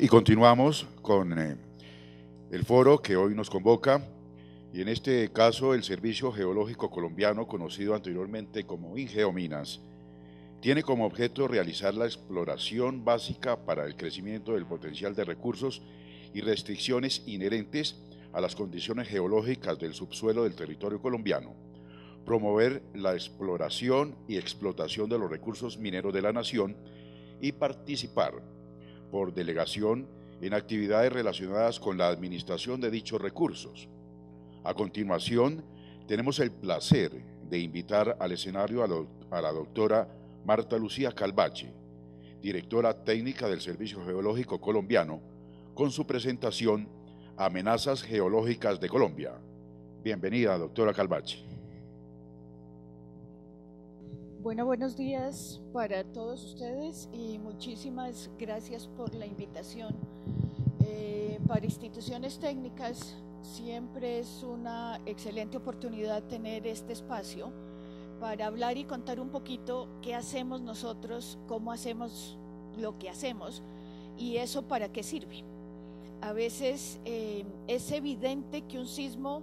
Y continuamos con eh, el foro que hoy nos convoca, y en este caso el Servicio Geológico Colombiano, conocido anteriormente como Ingeominas, tiene como objeto realizar la exploración básica para el crecimiento del potencial de recursos y restricciones inherentes a las condiciones geológicas del subsuelo del territorio colombiano, promover la exploración y explotación de los recursos mineros de la nación y participar por delegación en actividades relacionadas con la administración de dichos recursos. A continuación, tenemos el placer de invitar al escenario a, la doctora Marta Lucía Calvache, directora técnica del Servicio Geológico Colombiano, con su presentación Amenazas Geológicas de Colombia. Bienvenida, doctora Calvache. Bueno, buenos días para todos ustedes y muchísimas gracias por la invitación. Eh, para instituciones técnicas siempre es una excelente oportunidad tener este espacio para hablar y contar un poquito qué hacemos nosotros, cómo hacemos lo que hacemos y eso para qué sirve. A veces eh, es evidente que un sismo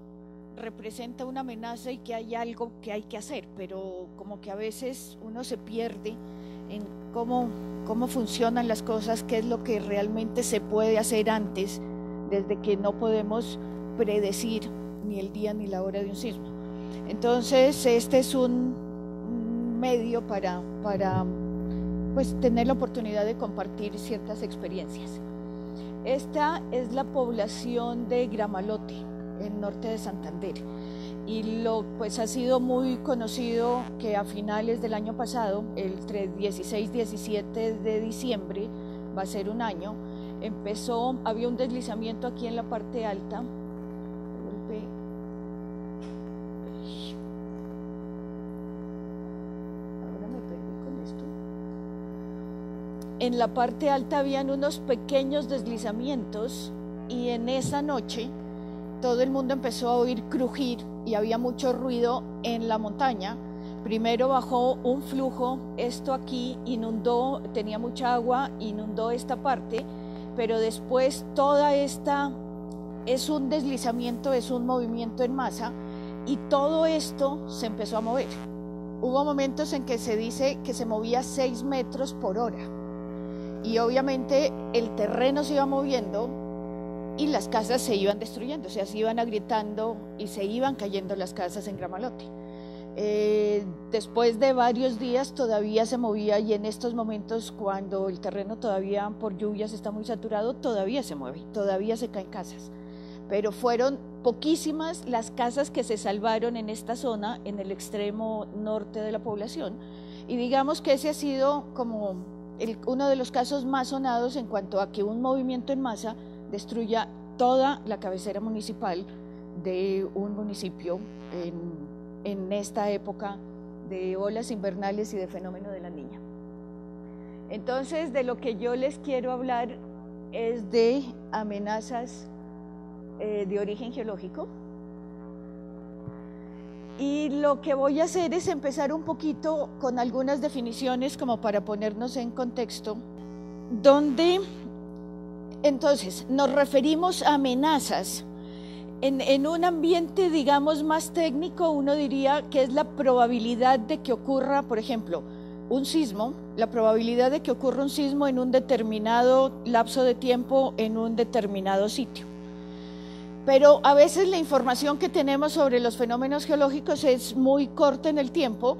representa una amenaza y que hay algo que hay que hacer, pero como que a veces uno se pierde en cómo, cómo funcionan las cosas, qué es lo que realmente se puede hacer antes, desde que no podemos predecir ni el día ni la hora de un sismo. Entonces, este es un medio para, para pues, tener la oportunidad de compartir ciertas experiencias. Esta es la población de Gramalote en norte de Santander. Y lo, pues ha sido muy conocido que a finales del año pasado, el 16-17 de diciembre, va a ser un año, empezó, había un deslizamiento aquí en la parte alta. En la parte alta habían unos pequeños deslizamientos y en esa noche todo el mundo empezó a oír crujir y había mucho ruido en la montaña. Primero bajó un flujo, esto aquí inundó, tenía mucha agua, inundó esta parte, pero después toda esta es un deslizamiento, es un movimiento en masa y todo esto se empezó a mover. Hubo momentos en que se dice que se movía 6 metros por hora y obviamente el terreno se iba moviendo, y las casas se iban destruyendo, o sea, se iban agrietando y se iban cayendo las casas en Gramalote. Eh, después de varios días todavía se movía y en estos momentos cuando el terreno todavía por lluvias está muy saturado, todavía se mueve, todavía se caen casas. Pero fueron poquísimas las casas que se salvaron en esta zona, en el extremo norte de la población. Y digamos que ese ha sido como uno de los casos más sonados en cuanto a que un movimiento en masa destruya toda la cabecera municipal de un municipio en, esta época de olas invernales y de fenómeno de la niña. Entonces, de lo que yo les quiero hablar es de amenazas eh, de origen geológico. Y lo que voy a hacer es empezar un poquito con algunas definiciones como para ponernos en contexto, donde entonces, nos referimos a amenazas. En, un ambiente, digamos, más técnico, uno diría que es la probabilidad de que ocurra, por ejemplo, un sismo, la probabilidad de que ocurra un sismo en un determinado lapso de tiempo, en un determinado sitio. Pero a veces la información que tenemos sobre los fenómenos geológicos es muy corta en el tiempo,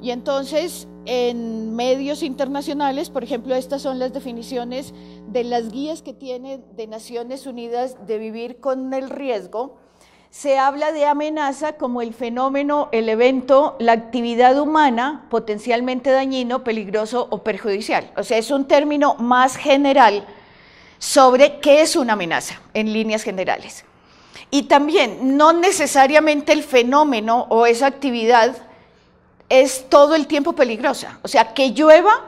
y entonces en medios internacionales, por ejemplo, estas son las definiciones de las guías que tiene de Naciones Unidas de vivir con el riesgo. Se habla de amenaza como el fenómeno, el evento, la actividad humana potencialmente dañino, peligroso o perjudicial. O sea, es un término más general sobre qué es una amenaza en líneas generales. Y también no necesariamente el fenómeno o esa actividad es todo el tiempo peligrosa. O sea, que llueva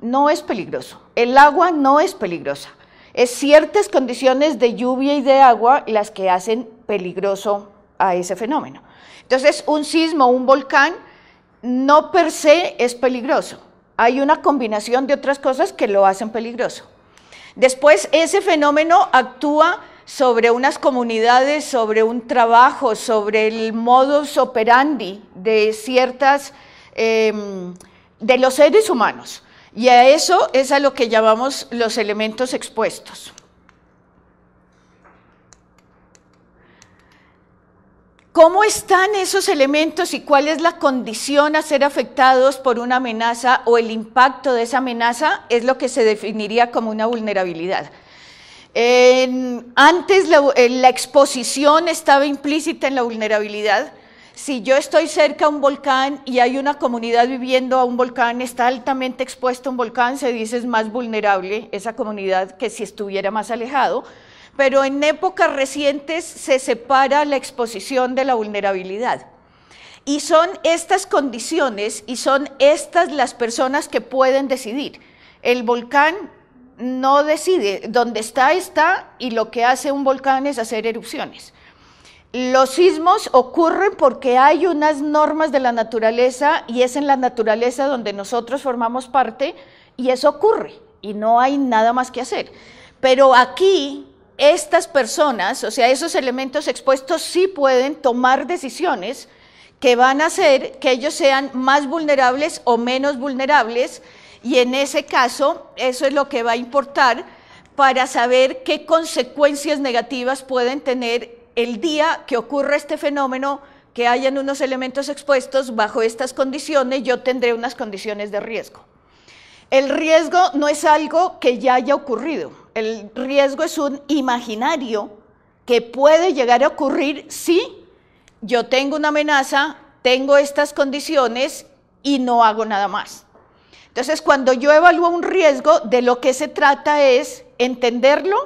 no es peligroso, el agua no es peligrosa. Es ciertas condiciones de lluvia y de agua las que hacen peligroso a ese fenómeno. Entonces, un sismo, un volcán, no per se es peligroso. Hay una combinación de otras cosas que lo hacen peligroso. Después, ese fenómeno actúa sobre unas comunidades, sobre un trabajo, sobre el modus operandi de ciertas, em, de los seres humanos. Y a eso es a lo que llamamos los elementos expuestos. ¿Cómo están esos elementos y cuál es la condición a ser afectados por una amenaza o el impacto de esa amenaza? Es lo que se definiría como una vulnerabilidad antes eh, la, exposición estaba implícita en la vulnerabilidad. Si yo estoy cerca a un volcán y hay una comunidad viviendo a un volcán, está altamente expuesto a un volcán, se dice es más vulnerable esa comunidad que si estuviera más alejado. Pero en épocas recientes se separa la exposición de la vulnerabilidad. Y son estas condiciones y son estas las personas que pueden decidir. El volcán no decide, dónde está está y lo que hace un volcán es hacer erupciones. Los sismos ocurren porque hay unas normas de la naturaleza y es en la naturaleza donde nosotros formamos parte y eso ocurre y no hay nada más que hacer. Pero aquí estas personas, o sea, esos elementos expuestos sí pueden tomar decisiones que van a hacer que ellos sean más vulnerables o menos vulnerables y en ese caso, eso es lo que va a importar para saber qué consecuencias negativas pueden tener el día que ocurra este fenómeno, que hayan unos elementos expuestos bajo estas condiciones, yo tendré unas condiciones de riesgo. El riesgo no es algo que ya haya ocurrido, el riesgo es un imaginario que puede llegar a ocurrir si yo tengo una amenaza, tengo estas condiciones y no hago nada más. Entonces, cuando yo evalúo un riesgo, de lo que se trata es entenderlo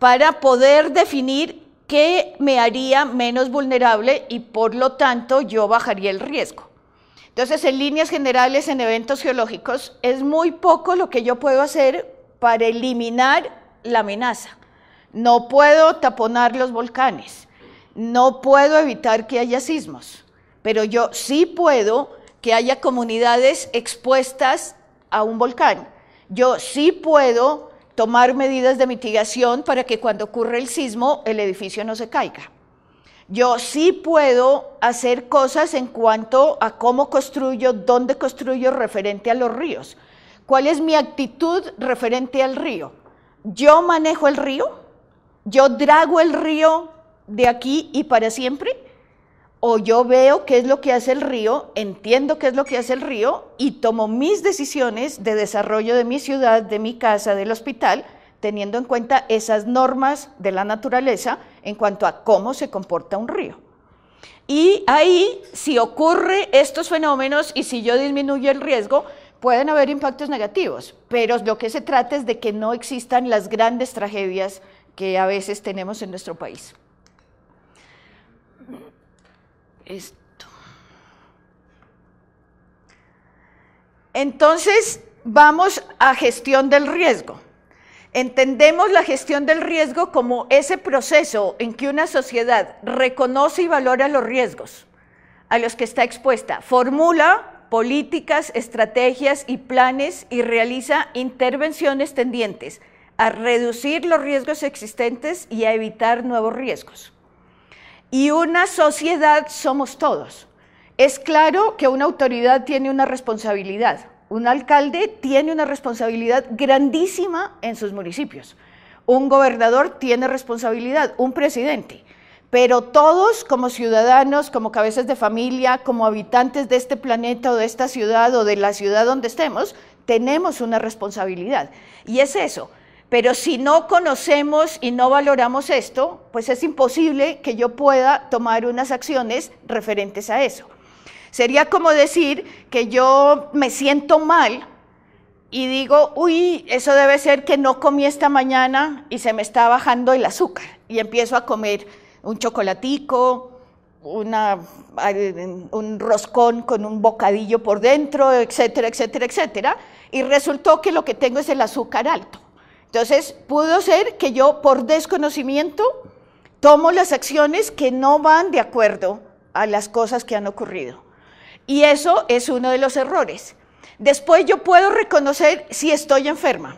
para poder definir qué me haría menos vulnerable y por lo tanto yo bajaría el riesgo. Entonces, en líneas generales, en eventos geológicos, es muy poco lo que yo puedo hacer para eliminar la amenaza. No puedo taponar los volcanes, no puedo evitar que haya sismos, pero yo sí puedo que haya comunidades expuestas a un volcán. Yo sí puedo tomar medidas de mitigación para que cuando ocurra el sismo el edificio no se caiga. Yo sí puedo hacer cosas en cuanto a cómo construyo, dónde construyo referente a los ríos. ¿Cuál es mi actitud referente al río? ¿Yo manejo el río? ¿Yo drago el río de aquí y para siempre? o yo veo qué es lo que hace el río, entiendo qué es lo que hace el río y tomo mis decisiones de desarrollo de mi ciudad, de mi casa, del hospital, teniendo en cuenta esas normas de la naturaleza en cuanto a cómo se comporta un río. Y ahí, si ocurre estos fenómenos y si yo disminuyo el riesgo, pueden haber impactos negativos, pero lo que se trata es de que no existan las grandes tragedias que a veces tenemos en nuestro país esto. Entonces, vamos a gestión del riesgo. Entendemos la gestión del riesgo como ese proceso en que una sociedad reconoce y valora los riesgos a los que está expuesta, formula políticas, estrategias y planes y realiza intervenciones tendientes a reducir los riesgos existentes y a evitar nuevos riesgos. Y una sociedad somos todos. Es claro que una autoridad tiene una responsabilidad. Un alcalde tiene una responsabilidad grandísima en sus municipios. Un gobernador tiene responsabilidad, un presidente. Pero todos como ciudadanos, como cabezas de familia, como habitantes de este planeta o de esta ciudad o de la ciudad donde estemos, tenemos una responsabilidad. Y es eso, pero si no conocemos y no valoramos esto, pues es imposible que yo pueda tomar unas acciones referentes a eso. Sería como decir que yo me siento mal y digo, uy, eso debe ser que no comí esta mañana y se me está bajando el azúcar. Y empiezo a comer un chocolatico, un roscón con un bocadillo por dentro, etcétera, etcétera, etcétera. Y resultó que lo que tengo es el azúcar alto. Entonces, pudo ser que yo por desconocimiento tomo las acciones que no van de acuerdo a las cosas que han ocurrido. Y eso es uno de los errores. Después yo puedo reconocer si estoy enferma.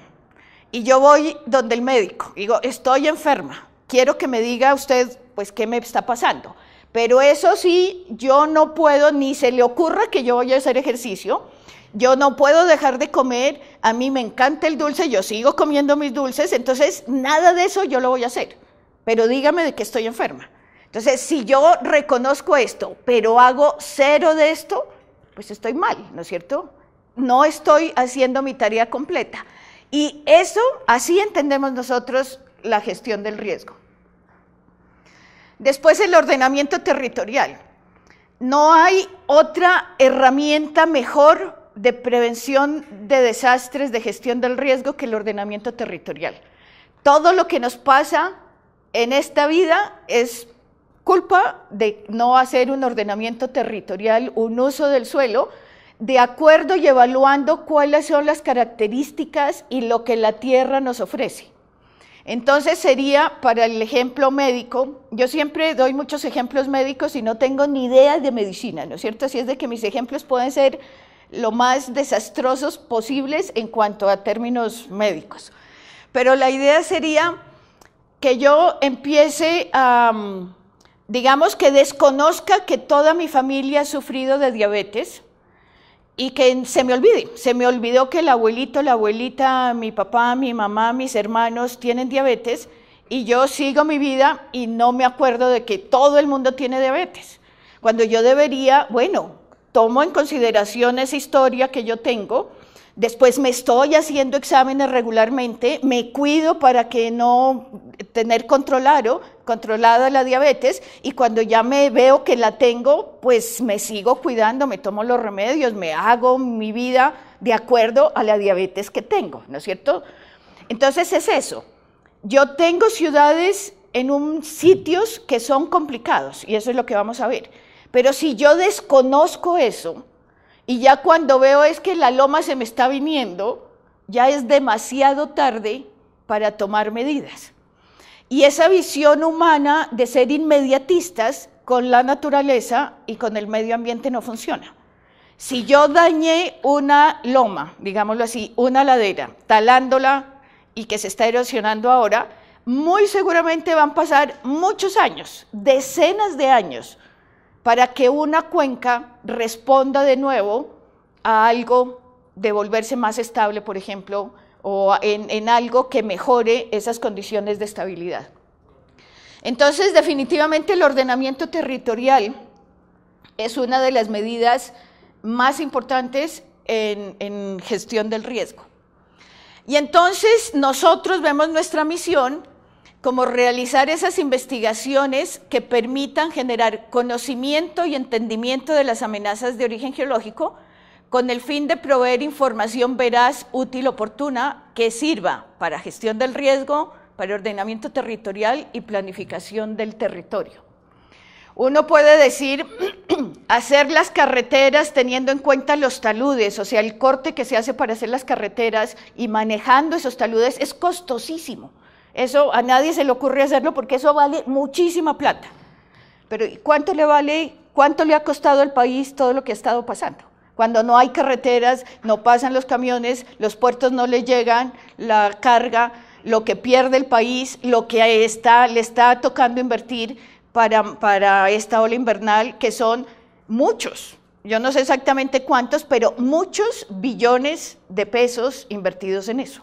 Y yo voy donde el médico. Digo, estoy enferma. Quiero que me diga usted, pues, qué me está pasando. Pero eso sí, yo no puedo, ni se le ocurra que yo vaya a hacer ejercicio, yo no puedo dejar de comer, a mí me encanta el dulce, yo sigo comiendo mis dulces, entonces nada de eso yo lo voy a hacer. Pero dígame de que estoy enferma. Entonces, si yo reconozco esto, pero hago cero de esto, pues estoy mal, ¿no es cierto? No estoy haciendo mi tarea completa. Y eso, así entendemos nosotros la gestión del riesgo. Después el ordenamiento territorial. No hay otra herramienta mejor de prevención de desastres, de gestión del riesgo, que el ordenamiento territorial. Todo lo que nos pasa en esta vida es culpa de no hacer un ordenamiento territorial, un uso del suelo, de acuerdo y evaluando cuáles son las características y lo que la tierra nos ofrece. Entonces sería para el ejemplo médico, yo siempre doy muchos ejemplos médicos y no tengo ni idea de medicina, ¿no es cierto? Así es de que mis ejemplos pueden ser lo más desastrosos posibles en cuanto a términos médicos. Pero la idea sería que yo empiece a, mm, digamos, que desconozca que toda mi familia ha sufrido de diabetes y que se me olvide. Se me olvidó que el abuelito, la abuelita, mi papá, mi mamá, mis hermanos tienen diabetes y yo sigo mi vida y no me acuerdo de que todo el mundo tiene diabetes. Cuando yo debería, bueno, tomo en consideración esa historia que yo tengo, después me estoy haciendo exámenes regularmente, me cuido para que no tener controlado, controlada la diabetes y cuando ya me veo que la tengo, pues me sigo cuidando, me tomo los remedios, me hago mi vida de acuerdo a la diabetes que tengo, ¿no es cierto? Entonces es eso. Yo tengo ciudades en un, sitios que son complicados y eso es lo que vamos a ver. Pero si yo desconozco eso y ya cuando veo es que la loma se me está viniendo, ya es demasiado tarde para tomar medidas. Y esa visión humana de ser inmediatistas con la naturaleza y con el medio ambiente no funciona. Si yo dañé una loma, digámoslo así, una ladera, talándola y que se está erosionando ahora, muy seguramente van a pasar muchos años, decenas de años, para que una cuenca responda de nuevo a algo de volverse más estable, por ejemplo, o en, algo que mejore esas condiciones de estabilidad. Entonces, definitivamente el ordenamiento territorial es una de las medidas más importantes en gestión del riesgo. Y entonces nosotros vemos nuestra misión como realizar esas investigaciones que permitan generar conocimiento y entendimiento de las amenazas de origen geológico con el fin de proveer información veraz, útil, oportuna, que sirva para gestión del riesgo, para ordenamiento territorial y planificación del territorio. Uno puede decir hacer las carreteras teniendo en cuenta los taludes, o sea, el corte que se hace para hacer las carreteras y manejando esos taludes es costosísimo eso a nadie se le ocurre hacerlo porque eso vale muchísima plata. Pero ¿cuánto le vale, cuánto le ha costado al país todo lo que ha estado pasando? Cuando no hay carreteras, no pasan los camiones, los puertos no le llegan, la carga, lo que pierde el país, lo que está, le está tocando invertir para, para esta ola invernal, que son muchos, yo no sé exactamente cuántos, pero muchos billones de pesos invertidos en eso.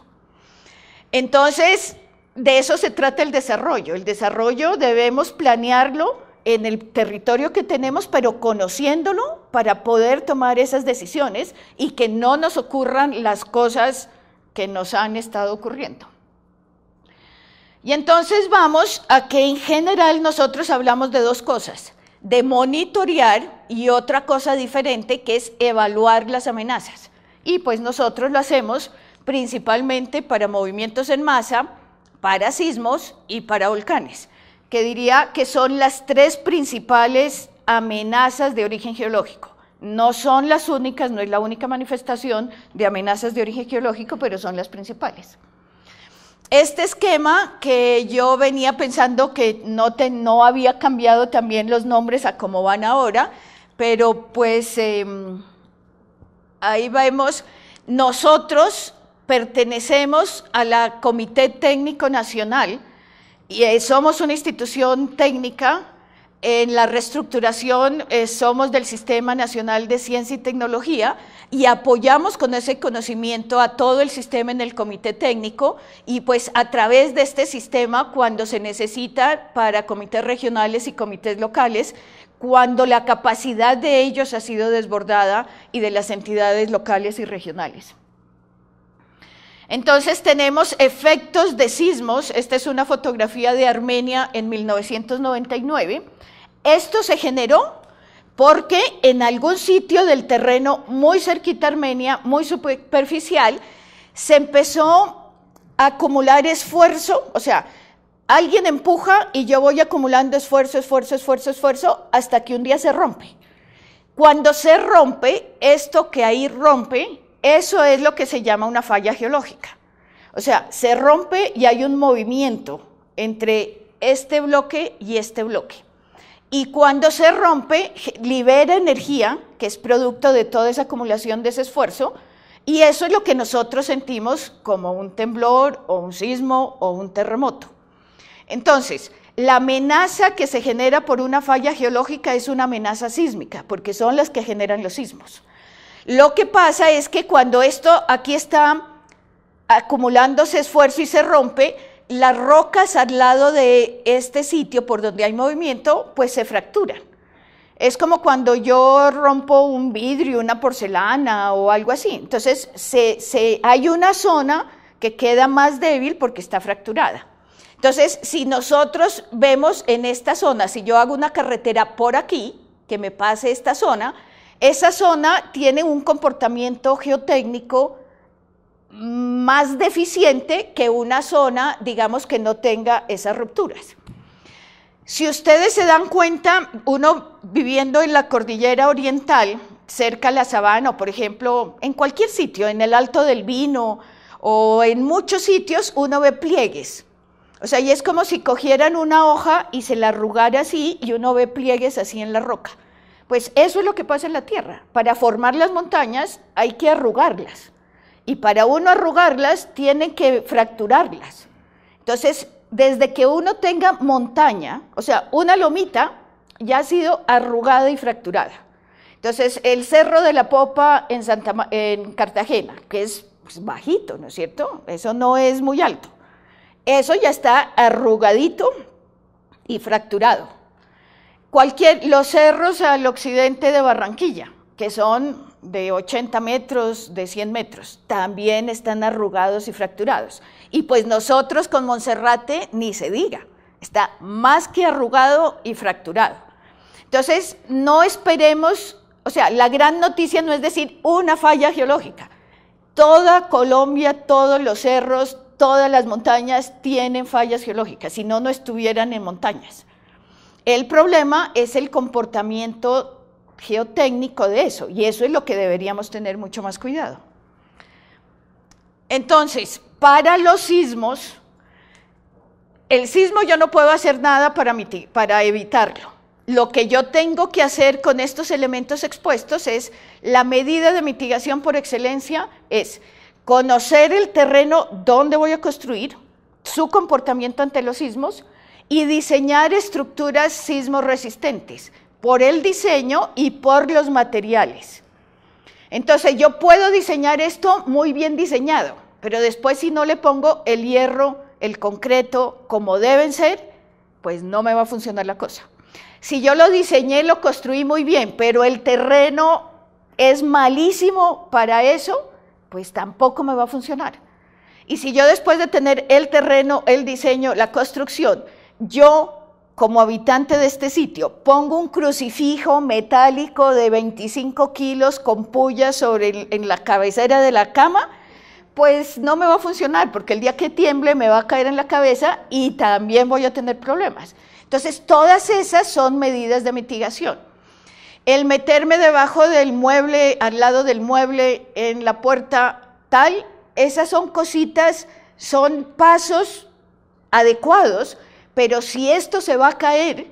Entonces, de eso se trata el desarrollo. El desarrollo debemos planearlo en el territorio que tenemos, pero conociéndolo para poder tomar esas decisiones y que no nos ocurran las cosas que nos han estado ocurriendo. Y entonces vamos a que en general nosotros hablamos de dos cosas, de monitorear y otra cosa diferente que es evaluar las amenazas. Y pues nosotros lo hacemos principalmente para movimientos en masa, para sismos y para volcanes, que diría que son las tres principales amenazas de origen geológico. No son las únicas, no es la única manifestación de amenazas de origen geológico, pero son las principales. Este esquema que yo venía pensando que no, no había cambiado también los nombres a cómo van ahora, pero pues em, ahí vemos, nosotros pertenecemos a la Comité Técnico Nacional y eh, somos una institución técnica. En la reestructuración eh, somos del Sistema Nacional de Ciencia y Tecnología y apoyamos con ese conocimiento a todo el sistema en el comité técnico y pues a través de este sistema cuando se necesita para comités regionales y comités locales, cuando la capacidad de ellos ha sido desbordada y de las entidades locales y regionales. Entonces tenemos efectos de sismos. Esta es una fotografía de Armenia en 1999. Esto se generó porque en algún sitio del terreno muy cerquita a Armenia, muy superficial, se empezó a acumular esfuerzo, o sea, alguien empuja y yo voy acumulando esfuerzo, esfuerzo, esfuerzo, esfuerzo, hasta que un día se rompe. Cuando se rompe, esto que ahí rompe, eso es lo que se llama una falla geológica. O sea, se rompe y hay un movimiento entre este bloque y este bloque. Y cuando se rompe, libera energía, que es producto de toda esa acumulación de ese esfuerzo, y eso es lo que nosotros sentimos como un temblor o un sismo o un terremoto. Entonces, la amenaza que se genera por una falla geológica es una amenaza sísmica, porque son las que generan los sismos. Lo que pasa es que cuando esto aquí está acumulándose esfuerzo y se rompe, las rocas al lado de este sitio por donde hay movimiento, pues se fracturan. Es como cuando yo rompo un vidrio, una porcelana o algo así. Entonces hay una zona que queda más débil porque está fracturada. Entonces, si nosotros vemos en esta zona, si yo hago una carretera por aquí, que me pase esta zona, esa zona tiene un comportamiento geotécnico más deficiente que una zona, digamos, que no tenga esas rupturas. Si ustedes se dan cuenta, uno viviendo en la cordillera oriental, cerca de la sabana, por ejemplo, en cualquier sitio, en el Alto del Vino o en muchos sitios, uno ve pliegues. O sea, y es como si cogieran una hoja y se la arrugara así y uno ve pliegues así en la roca. Pues eso es lo que pasa en la Tierra. Para formar las montañas hay que arrugarlas. Y para uno arrugarlas tienen que fracturarlas. Entonces, desde que uno tenga montaña, o sea, una lomita ya ha sido arrugada y fracturada. Entonces, el Cerro de la Popa en, Cartagena, que es pues, bajito, ¿no es cierto? Eso no es muy alto. Eso ya está arrugadito y fracturado. Cualquier, los cerros al occidente de Barranquilla, que son de 80 metros, de 100 metros, también están arrugados y fracturados. Y pues nosotros con Monserrate ni se diga, está más que arrugado y fracturado. Entonces, no esperemos, o sea, la gran noticia no es decir una falla geológica. Toda Colombia, todos los cerros, todas las montañas tienen fallas geológicas, si no, no estuvieran en montañas. El problema es el comportamiento geotécnico de eso, y eso es lo que deberíamos tener mucho más cuidado. Entonces, para los sismos, el sismo yo no puedo hacer nada para, para evitarlo. Lo que yo tengo que hacer con estos elementos expuestos es, la medida de mitigación por excelencia es conocer el terreno donde voy a construir, su comportamiento ante los sismos, y diseñar estructuras sismo resistentes por el diseño y por los materiales. Entonces yo puedo diseñar esto muy bien diseñado, pero después si no le pongo el hierro, el concreto como deben ser, pues no me va a funcionar la cosa. Si yo lo diseñé, lo construí muy bien, pero el terreno es malísimo para eso, pues tampoco me va a funcionar. Y si yo después de tener el terreno, el diseño, la construcción, yo, como habitante de este sitio, pongo un crucifijo metálico de 25 kilos con puya sobre en la cabecera de la cama, pues no me va a funcionar, porque el día que tiemble me va a caer en la cabeza y también voy a tener problemas. Entonces, todas esas son medidas de mitigación. El meterme debajo del mueble, al lado del mueble, en la puerta tal, esas son cositas, son pasos adecuados pero si esto se va a caer,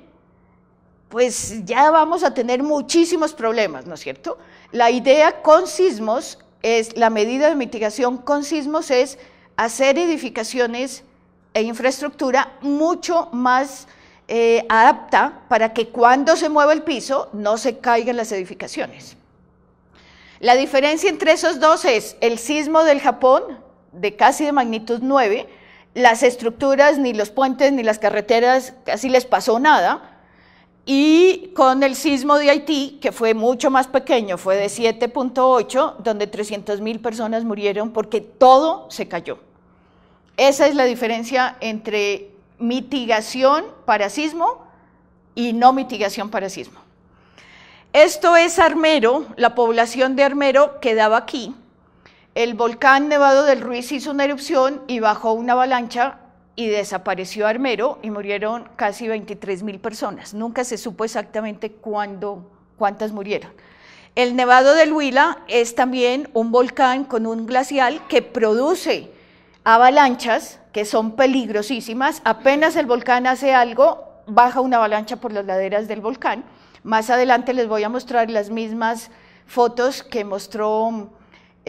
pues ya vamos a tener muchísimos problemas, ¿no es cierto? La idea con sismos es, la medida de mitigación con sismos es hacer edificaciones e infraestructura mucho más eh, adapta para que cuando se mueva el piso no se caigan las edificaciones. La diferencia entre esos dos es el sismo del Japón de casi de magnitud 9 las estructuras, ni los puentes, ni las carreteras, casi les pasó nada. Y con el sismo de Haití, que fue mucho más pequeño, fue de 7.8, donde 300.000 personas murieron porque todo se cayó. Esa es la diferencia entre mitigación para sismo y no mitigación para sismo. Esto es Armero, la población de Armero quedaba aquí, el volcán Nevado del Ruiz hizo una erupción y bajó una avalancha y desapareció Armero y murieron casi 23 mil personas. Nunca se supo exactamente cuándo, cuántas murieron. El Nevado del Huila es también un volcán con un glacial que produce avalanchas que son peligrosísimas. Apenas el volcán hace algo, baja una avalancha por las laderas del volcán. Más adelante les voy a mostrar las mismas fotos que mostró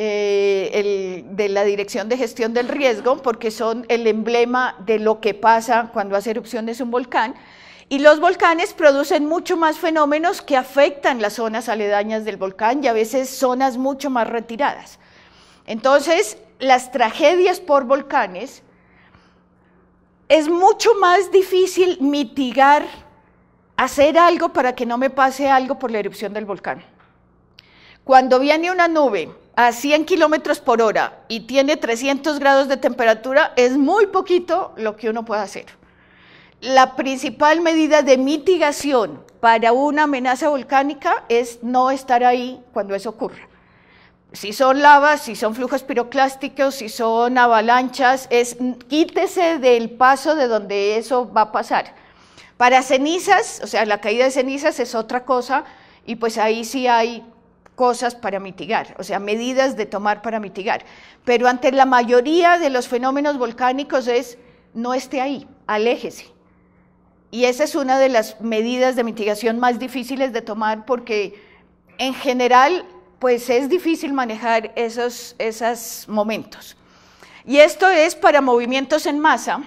eh, de la Dirección de Gestión del Riesgo, porque son el emblema de lo que pasa cuando hace erupciones un volcán. Y los volcanes producen mucho más fenómenos que afectan las zonas aledañas del volcán y a veces zonas mucho más retiradas. Entonces, las tragedias por volcanes es mucho más difícil mitigar, hacer algo para que no me pase algo por la erupción del volcán. Cuando viene una nube a 100 kilómetros por hora y tiene 300 grados de temperatura, es muy poquito lo que uno puede hacer. La principal medida de mitigación para una amenaza volcánica es no estar ahí cuando eso ocurra. Si son lavas, si son flujos piroclásticos, si son avalanchas, es quítese del paso de donde eso va a pasar. Para cenizas, o sea, la caída de cenizas es otra cosa y pues ahí sí hay cosas para mitigar, o sea, medidas de tomar para mitigar. Pero ante la mayoría de los fenómenos volcánicos es no esté ahí, aléjese. Y esa es una de las medidas de mitigación más difíciles de tomar porque en general pues es difícil manejar esos, esos momentos. Y esto es para movimientos en masa,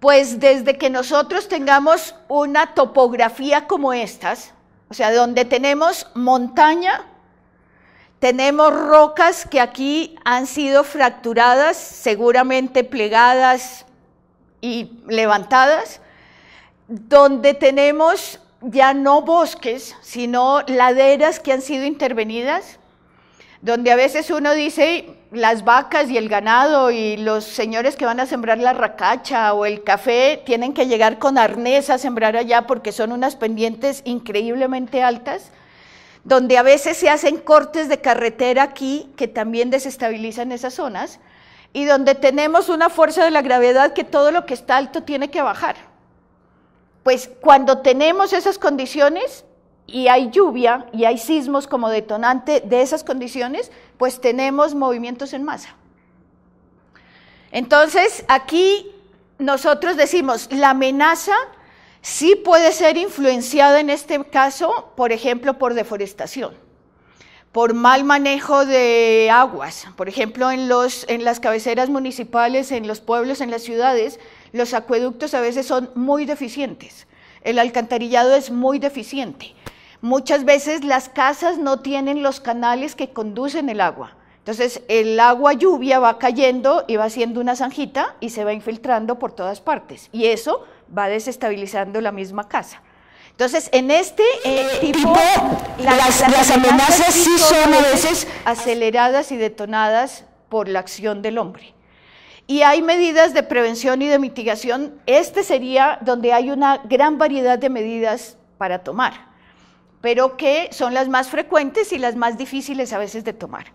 pues desde que nosotros tengamos una topografía como estas, o sea, donde tenemos montaña, tenemos rocas que aquí han sido fracturadas, seguramente plegadas y levantadas, donde tenemos ya no bosques, sino laderas que han sido intervenidas, donde a veces uno dice, las vacas y el ganado y los señores que van a sembrar la racacha o el café tienen que llegar con arnés a sembrar allá porque son unas pendientes increíblemente altas, donde a veces se hacen cortes de carretera aquí que también desestabilizan esas zonas y donde tenemos una fuerza de la gravedad que todo lo que está alto tiene que bajar. Pues cuando tenemos esas condiciones, y hay lluvia y hay sismos como detonante de esas condiciones, pues tenemos movimientos en masa. Entonces, aquí nosotros decimos, la amenaza sí puede ser influenciada en este caso, por ejemplo, por deforestación, por mal manejo de aguas. Por ejemplo, en, los, en las cabeceras municipales, en los pueblos, en las ciudades, los acueductos a veces son muy deficientes. El alcantarillado es muy deficiente. Muchas veces las casas no tienen los canales que conducen el agua. Entonces el agua lluvia va cayendo y va haciendo una zanjita y se va infiltrando por todas partes. Y eso va desestabilizando la misma casa. Entonces, en este eh, eh, tipo, las, amenazas, amenazas sí son a veces aceleradas y detonadas por la acción del hombre. Y hay medidas de prevención y de mitigación. Este sería donde hay una gran variedad de medidas para tomar pero que son las más frecuentes y las más difíciles a veces de tomar.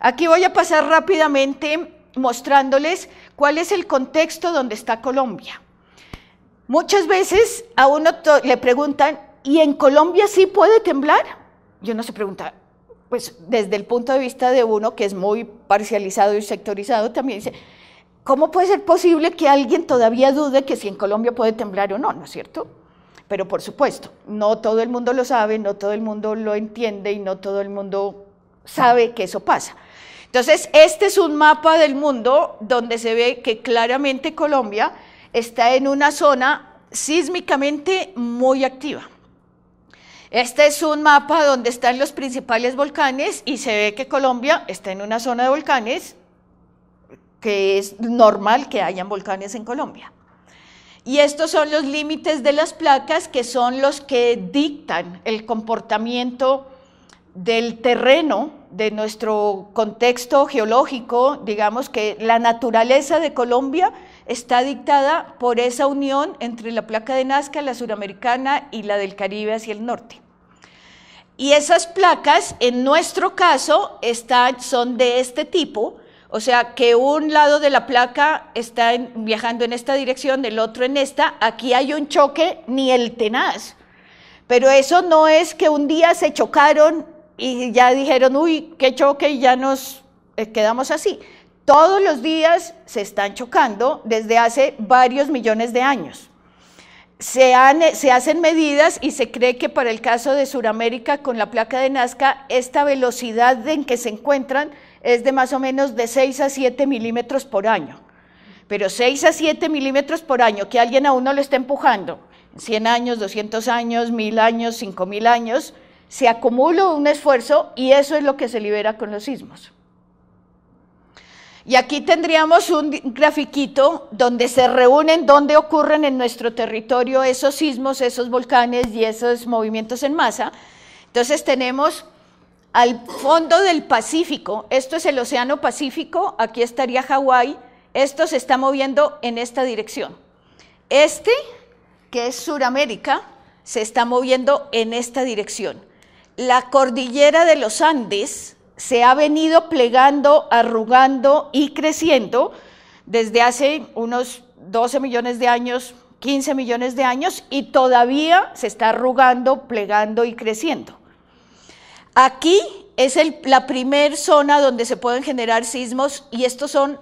Aquí voy a pasar rápidamente mostrándoles cuál es el contexto donde está Colombia. Muchas veces a uno le preguntan, ¿y en Colombia sí puede temblar? Yo no se pregunta, pues desde el punto de vista de uno que es muy parcializado y sectorizado, también dice, ¿cómo puede ser posible que alguien todavía dude que si en Colombia puede temblar o no? ¿No es cierto? Pero por supuesto, no todo el mundo lo sabe, no todo el mundo lo entiende y no todo el mundo sabe que eso pasa. Entonces, este es un mapa del mundo donde se ve que claramente Colombia está en una zona sísmicamente muy activa. Este es un mapa donde están los principales volcanes y se ve que Colombia está en una zona de volcanes que es normal que hayan volcanes en Colombia. Y estos son los límites de las placas que son los que dictan el comportamiento del terreno, de nuestro contexto geológico, digamos que la naturaleza de Colombia está dictada por esa unión entre la placa de Nazca, la suramericana y la del Caribe hacia el norte. Y esas placas, en nuestro caso, son de este tipo, o sea, que un lado de la placa está viajando en esta dirección, el otro en esta, aquí hay un choque, ni el tenaz. Pero eso no es que un día se chocaron y ya dijeron, uy, qué choque y ya nos eh, quedamos así. Todos los días se están chocando desde hace varios millones de años. Se, se, hacen medidas y se cree que para el caso de Sudamérica con la placa de Nazca, esta velocidad en que se encuentran es de más o menos de 6 a 7 milímetros por año. Pero 6 a 7 milímetros por año, que alguien a uno lo está empujando, 100 años, 200 años, 1000 años, 5000 años, se acumula un esfuerzo y eso es lo que se libera con los sismos. Y aquí tendríamos un grafiquito donde se reúnen, donde ocurren en nuestro territorio esos sismos, esos volcanes y esos movimientos en masa. Entonces tenemos al fondo del Pacífico, esto es el Océano Pacífico, aquí estaría Hawái, esto se está moviendo en esta dirección. Este, que es Sudamérica, se está moviendo en esta dirección. La cordillera de los Andes se ha venido plegando, arrugando y creciendo desde hace unos 12 millones de años, 15 millones de años, y todavía se está arrugando, plegando y creciendo. Aquí es la primer zona donde se pueden generar sismos y estos son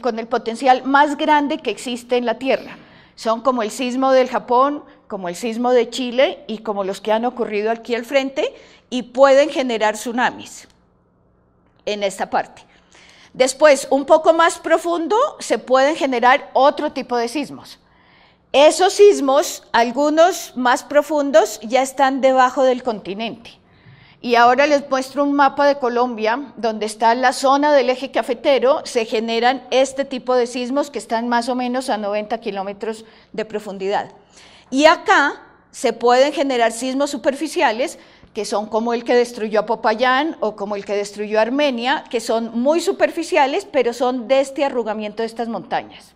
con el potencial más grande que existe en la Tierra. Son como el sismo del Japón, como el sismo de Chile y como los que han ocurrido aquí al frente y pueden generar tsunamis en esta parte. Después, un poco más profundo, se pueden generar otro tipo de sismos. Esos sismos, algunos más profundos, ya están debajo del continente. Y ahora les muestro un mapa de Colombia, donde está la zona del eje cafetero, se generan este tipo de sismos que están más o menos a 90 kilómetros de profundidad. Y acá se pueden generar sismos superficiales, que son como el que destruyó a Popayán o como el que destruyó Armenia, que son muy superficiales, pero son de este arrugamiento de estas montañas.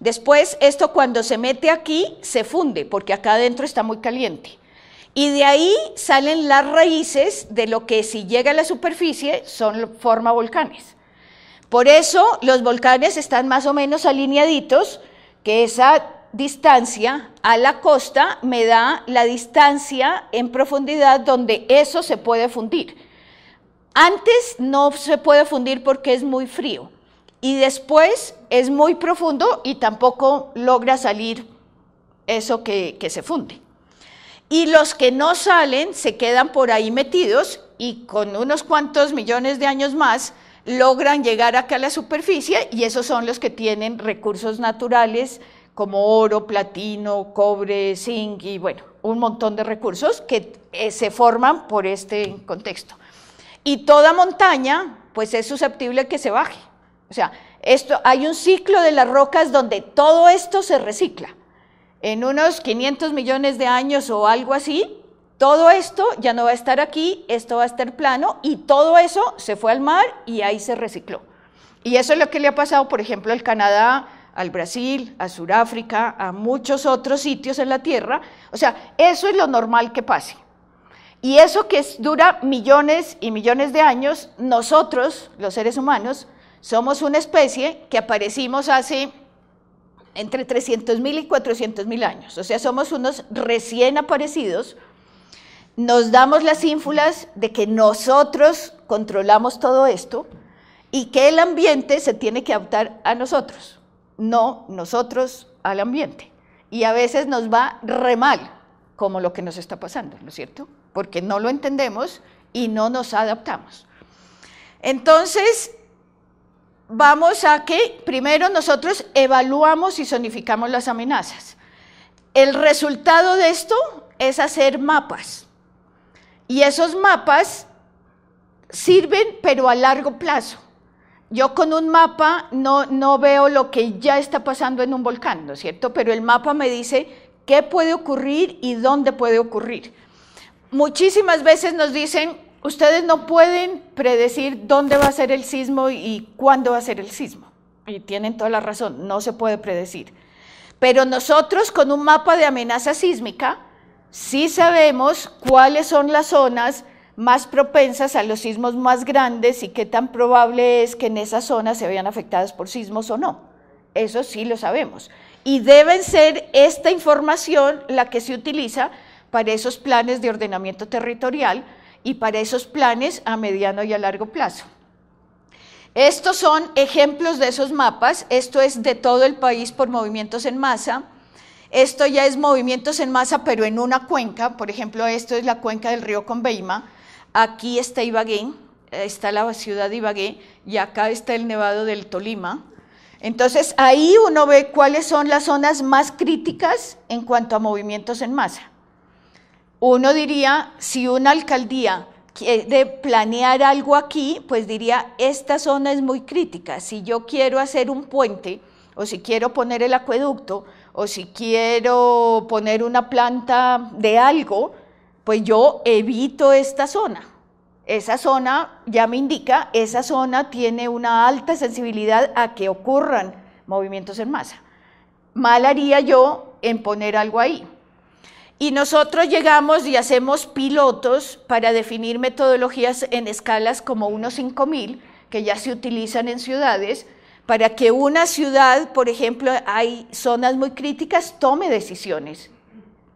Después, esto cuando se mete aquí, se funde, porque acá adentro está muy caliente. Y de ahí salen las raíces de lo que si llega a la superficie son, forma volcanes. Por eso los volcanes están más o menos alineaditos, que esa distancia a la costa me da la distancia en profundidad donde eso se puede fundir. Antes no se puede fundir porque es muy frío y después es muy profundo y tampoco logra salir eso que, que se funde y los que no salen se quedan por ahí metidos y con unos cuantos millones de años más logran llegar acá a la superficie y esos son los que tienen recursos naturales como oro, platino, cobre, zinc y bueno, un montón de recursos que eh, se forman por este contexto. Y toda montaña pues es susceptible que se baje. O sea, esto, hay un ciclo de las rocas donde todo esto se recicla en unos 500 millones de años o algo así, todo esto ya no va a estar aquí, esto va a estar plano y todo eso se fue al mar y ahí se recicló. Y eso es lo que le ha pasado, por ejemplo, al Canadá, al Brasil, a Sudáfrica, a muchos otros sitios en la Tierra. O sea, eso es lo normal que pase. Y eso que dura millones y millones de años, nosotros, los seres humanos, somos una especie que aparecimos hace entre 300.000 y 400.000 años, o sea, somos unos recién aparecidos, nos damos las ínfulas de que nosotros controlamos todo esto y que el ambiente se tiene que adaptar a nosotros, no nosotros al ambiente. Y a veces nos va re mal, como lo que nos está pasando, ¿no es cierto? Porque no lo entendemos y no nos adaptamos. Entonces, vamos a que primero nosotros evaluamos y zonificamos las amenazas. El resultado de esto es hacer mapas. Y esos mapas sirven, pero a largo plazo. Yo con un mapa no, no veo lo que ya está pasando en un volcán, ¿no es cierto? Pero el mapa me dice qué puede ocurrir y dónde puede ocurrir. Muchísimas veces nos dicen, ustedes no pueden predecir dónde va a ser el sismo y cuándo va a ser el sismo. Y tienen toda la razón, no se puede predecir. Pero nosotros con un mapa de amenaza sísmica sí sabemos cuáles son las zonas más propensas a los sismos más grandes y qué tan probable es que en esas zonas se vean afectadas por sismos o no. Eso sí lo sabemos. Y deben ser esta información la que se utiliza para esos planes de ordenamiento territorial y para esos planes a mediano y a largo plazo. Estos son ejemplos de esos mapas, esto es de todo el país por movimientos en masa, esto ya es movimientos en masa pero en una cuenca, por ejemplo esto es la cuenca del río Conveima, aquí está Ibagué, está la ciudad de Ibagué y acá está el Nevado del Tolima. Entonces ahí uno ve cuáles son las zonas más críticas en cuanto a movimientos en masa. Uno diría, si una alcaldía quiere planear algo aquí, pues diría, esta zona es muy crítica. Si yo quiero hacer un puente, o si quiero poner el acueducto, o si quiero poner una planta de algo, pues yo evito esta zona. Esa zona, ya me indica, esa zona tiene una alta sensibilidad a que ocurran movimientos en masa. Mal haría yo en poner algo ahí. Y nosotros llegamos y hacemos pilotos para definir metodologías en escalas como unos 5000, que ya se utilizan en ciudades, para que una ciudad, por ejemplo, hay zonas muy críticas, tome decisiones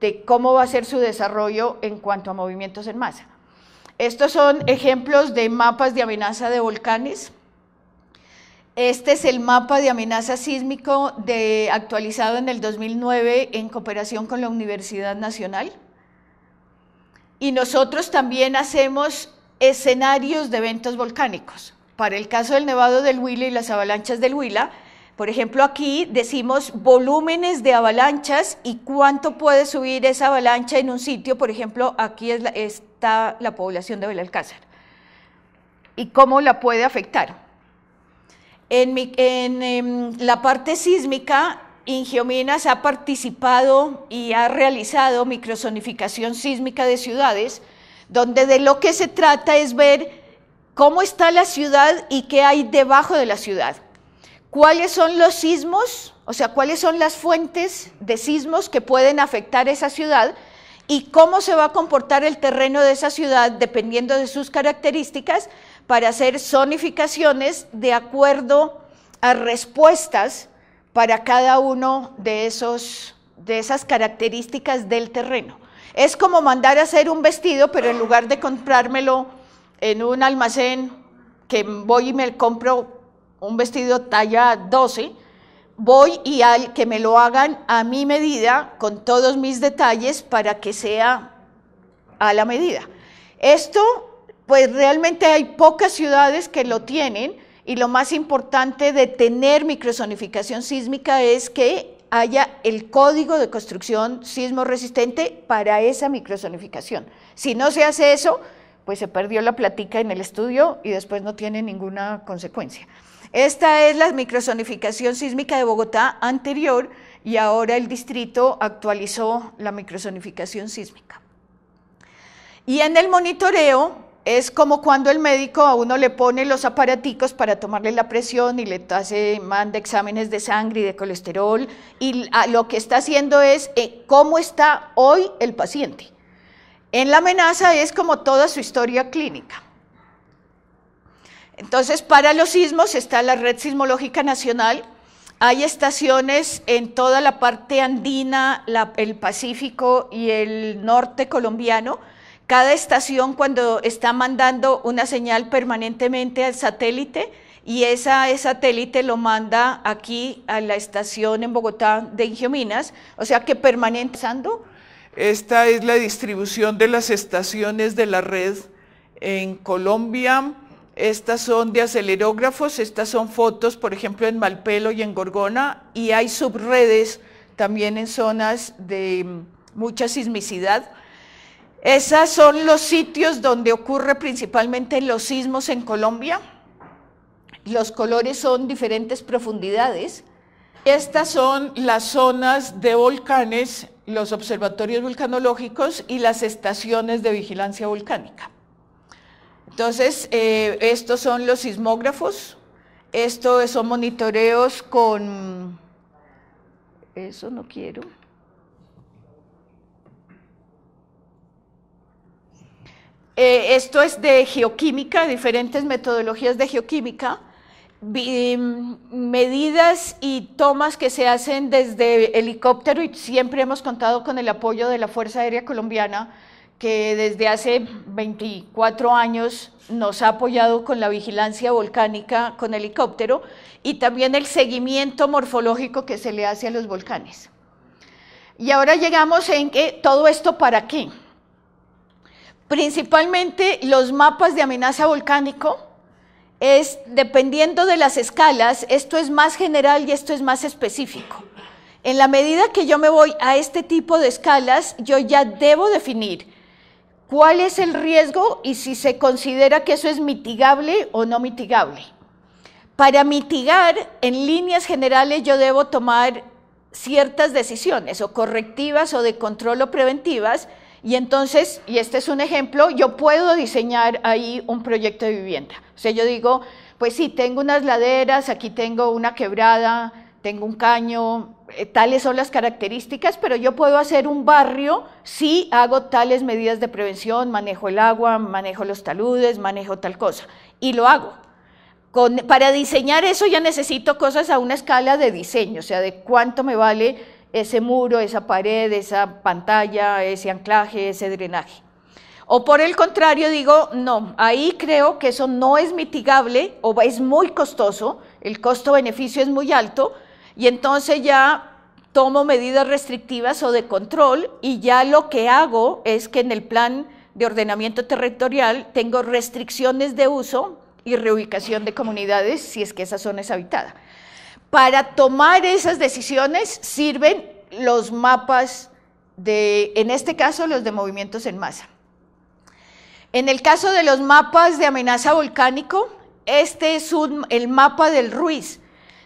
de cómo va a ser su desarrollo en cuanto a movimientos en masa. Estos son ejemplos de mapas de amenaza de volcanes. Este es el mapa de amenaza sísmico actualizado en el 2009 en cooperación con la Universidad Nacional. Y nosotros también hacemos escenarios de eventos volcánicos. Para el caso del Nevado del Huila y las avalanchas del Huila, por ejemplo, aquí decimos volúmenes de avalanchas y cuánto puede subir esa avalancha en un sitio. Por ejemplo, aquí está la población de Belalcázar y cómo la puede afectar. En, em, la parte sísmica, Ingiominas ha participado y ha realizado microsonificación sísmica de ciudades, donde de lo que se trata es ver cómo está la ciudad y qué hay debajo de la ciudad. ¿Cuáles son los sismos? O sea, ¿cuáles son las fuentes de sismos que pueden afectar esa ciudad? y cómo se va a comportar el terreno de esa ciudad dependiendo de sus características para hacer zonificaciones de acuerdo a respuestas para cada uno de, esos, de esas características del terreno. Es como mandar a hacer un vestido, pero en lugar de comprármelo en un almacén que voy y me compro un vestido talla 12, voy y que me lo hagan a mi medida, con todos mis detalles, para que sea a la medida. Esto pues realmente hay pocas ciudades que lo tienen y lo más importante de tener microzonificación sísmica es que haya el código de construcción sismo resistente para esa microzonificación. Si no se hace eso, pues se perdió la platica en el estudio y después no tiene ninguna consecuencia. Esta es la microzonificación sísmica de Bogotá anterior y ahora el distrito actualizó la microzonificación sísmica. Y en el monitoreo, es como cuando el médico a uno le pone los aparaticos para tomarle la presión y le hace, manda exámenes de sangre y de colesterol y lo que está haciendo es eh, cómo está hoy el paciente. En la amenaza es como toda su historia clínica. Entonces, para los sismos está la Red Sismológica Nacional. Hay estaciones en toda la parte andina, el Pacífico y el norte colombiano cada estación cuando está mandando una señal permanentemente al satélite y esa, satélite lo manda aquí a la estación en Bogotá de Ingiominas, o sea que permanentando. Esta es la distribución de las estaciones de la red en Colombia. Estas son de acelerógrafos, estas son fotos, por ejemplo, en Malpelo y en Gorgona, y hay subredes también en zonas de mucha sismicidad. Esos son los sitios donde ocurre principalmente los sismos en Colombia. Los colores son diferentes profundidades. Estas son las zonas de volcanes, los observatorios vulcanológicos y las estaciones de vigilancia volcánica. Entonces, eh, estos son los sismógrafos, estos son monitoreos con... Eso no quiero. Eh, esto es de geoquímica, diferentes metodologías de geoquímica, mm, medidas y tomas que se hacen desde helicóptero y siempre hemos contado con el apoyo de la Fuerza Aérea Colombiana que desde hace 24 años nos ha apoyado con la vigilancia volcánica con helicóptero y también el seguimiento morfológico que se le hace a los volcanes. Y ahora llegamos en que todo esto para qué. Principalmente los mapas de amenaza volcánico, es, dependiendo de las escalas, esto es más general y esto es más específico. En la medida que yo me voy a este tipo de escalas, yo ya debo definir cuál es el riesgo y si se considera que eso es mitigable o no mitigable. Para mitigar, en líneas generales, yo debo tomar ciertas decisiones o correctivas o de control o preventivas y entonces, y este es un ejemplo, yo puedo diseñar ahí un proyecto de vivienda. O sea, yo digo, pues sí, tengo unas laderas, aquí tengo una quebrada, tengo un caño, eh, tales son las características, pero yo puedo hacer un barrio si hago tales medidas de prevención, manejo el agua, manejo los taludes, manejo tal cosa. Y lo hago. para diseñar eso ya necesito cosas a una escala de diseño, o sea, de cuánto me vale ese muro, esa pared, esa pantalla, ese anclaje, ese drenaje. O por el contrario, digo, no, ahí creo que eso no es mitigable o es muy costoso, el costo-beneficio es muy alto, y entonces ya tomo medidas restrictivas o de control y ya lo que hago es que en el plan de ordenamiento territorial tengo restricciones de uso y reubicación de comunidades si es que esa zona es habitada. Para tomar esas decisiones sirven los mapas de, en este caso, los de movimientos en masa. En el caso de los mapas de amenaza volcánico, este es el mapa del Ruiz,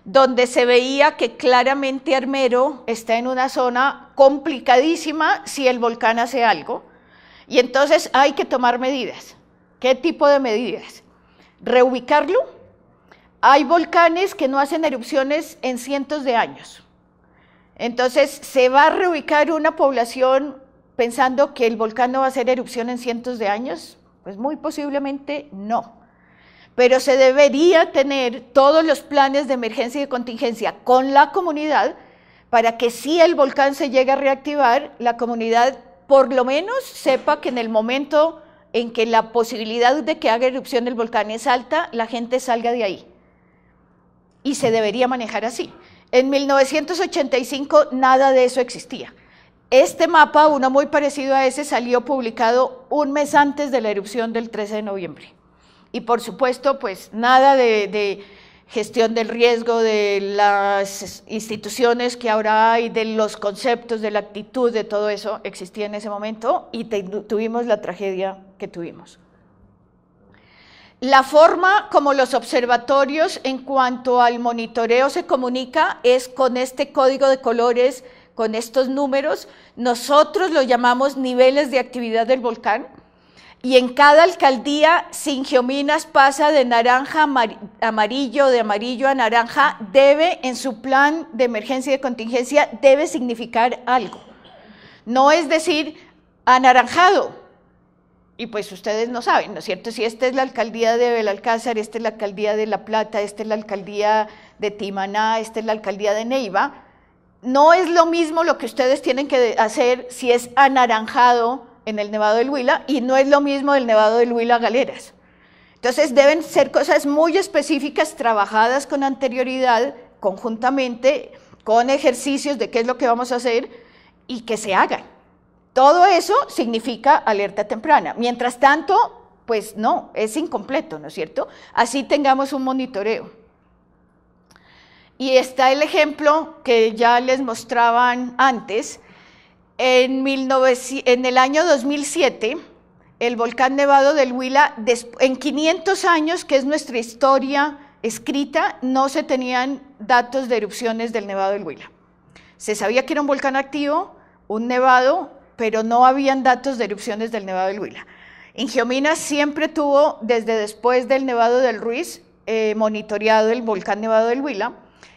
donde se veía que claramente Armero está en una zona complicadísima si el volcán hace algo. Y entonces hay que tomar medidas. ¿Qué tipo de medidas? Reubicarlo hay volcanes que no hacen erupciones en cientos de años. Entonces, se va a reubicar una población pensando que el volcán no va a hacer erupción en cientos de años. Pues muy posiblemente no. Pero se debería tener todos los planes de emergencia y de contingencia con la comunidad para que si el volcán se llega a reactivar, la comunidad por lo menos sepa que en el momento en que la posibilidad de que haga erupción del volcán es alta, la gente salga de ahí y se debería manejar así. En 1985 nada de eso existía. Este mapa, uno muy parecido a ese, salió publicado un mes antes de la erupción del 13 de noviembre. Y por supuesto, pues nada de, gestión del riesgo, de las instituciones que ahora hay, de los conceptos, de la actitud, de todo eso existía en ese momento y tuvimos la tragedia que tuvimos. La forma como los observatorios en cuanto al monitoreo se comunica es con este código de colores, con estos números. Nosotros lo llamamos niveles de actividad del volcán. Y en cada alcaldía, geominas, pasa de naranja a amarillo, de amarillo a naranja, debe en su plan de emergencia y de contingencia, debe significar algo. No es decir, anaranjado, y pues ustedes no saben, ¿no es cierto? Si esta es la alcaldía de Belalcázar, esta es la alcaldía de La Plata, esta es la alcaldía de Timaná, esta es la alcaldía de Neiva, no es lo mismo lo que ustedes tienen que hacer si es anaranjado en el Nevado del Huila y no es lo mismo del Nevado del Huila Galeras. Entonces deben ser cosas muy específicas, trabajadas con anterioridad, conjuntamente, con ejercicios de qué es lo que vamos a hacer y que se hagan. Todo eso significa alerta temprana. Mientras tanto, pues no, es incompleto, ¿no es cierto? Así tengamos un monitoreo. Y está el ejemplo que ya les mostraban antes. En, en el año 2007, el volcán nevado del Huila, en 500 años, que es nuestra historia escrita, no se tenían datos de erupciones del nevado del Huila. Se sabía que era un volcán activo, un nevado pero no habían datos de erupciones del Nevado del Huila. Ingeomina siempre tuvo, desde después del Nevado del Ruiz, eh, monitoreado el volcán Nevado del Huila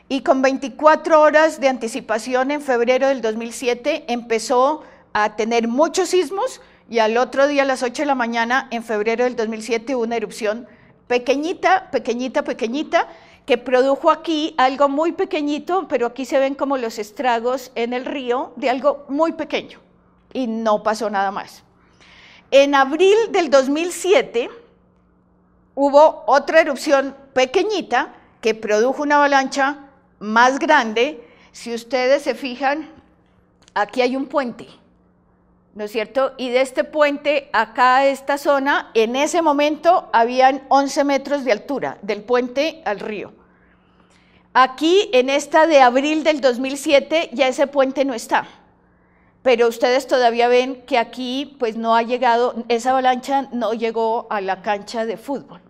y con 24 horas de anticipación en febrero del 2007 empezó a tener muchos sismos y al otro día a las 8 de la mañana en febrero del 2007 hubo una erupción pequeñita, pequeñita, pequeñita, que produjo aquí algo muy pequeñito, pero aquí se ven como los estragos en el río de algo muy pequeño y no pasó nada más. En abril del 2007 hubo otra erupción pequeñita que produjo una avalancha más grande. Si ustedes se fijan, aquí hay un puente, ¿no es cierto? Y de este puente acá a esta zona, en ese momento habían 11 metros de altura, del puente al río. Aquí, en esta de abril del 2007, ya ese puente no está pero ustedes todavía ven que aquí pues no ha llegado, esa avalancha no llegó a la cancha de fútbol.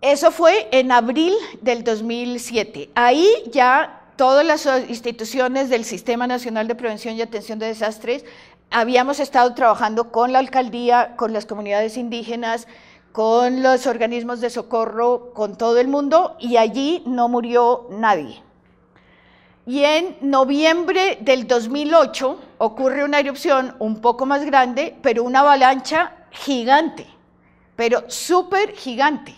Eso fue en abril del 2007. Ahí ya todas las instituciones del Sistema Nacional de Prevención y Atención de Desastres habíamos estado trabajando con la alcaldía, con las comunidades indígenas, con los organismos de socorro, con todo el mundo y allí no murió nadie. Y en noviembre del 2008 ocurre una erupción un poco más grande, pero una avalancha gigante, pero súper gigante.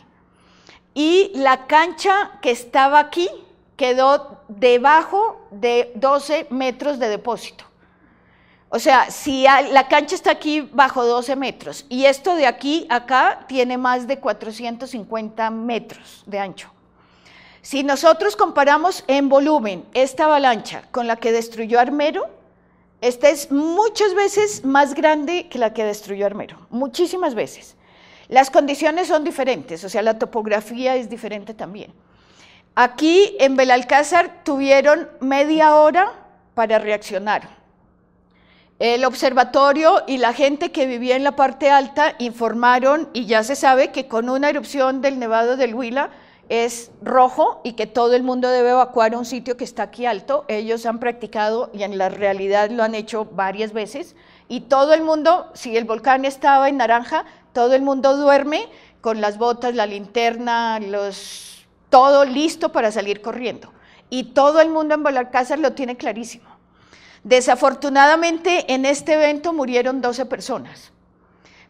Y la cancha que estaba aquí quedó debajo de 12 metros de depósito. O sea, si la cancha está aquí bajo 12 metros y esto de aquí acá tiene más de 450 metros de ancho. Si nosotros comparamos en volumen esta avalancha con la que destruyó Armero, esta es muchas veces más grande que la que destruyó Armero, muchísimas veces. Las condiciones son diferentes, o sea, la topografía es diferente también. Aquí en Belalcázar tuvieron media hora para reaccionar. El observatorio y la gente que vivía en la parte alta informaron, y ya se sabe que con una erupción del Nevado del Huila, es rojo y que todo el mundo debe evacuar a un sitio que está aquí alto. Ellos han practicado y en la realidad lo han hecho varias veces. Y todo el mundo, si el volcán estaba en naranja, todo el mundo duerme con las botas, la linterna, los, todo listo para salir corriendo. Y todo el mundo en Balacázar lo tiene clarísimo. Desafortunadamente en este evento murieron 12 personas.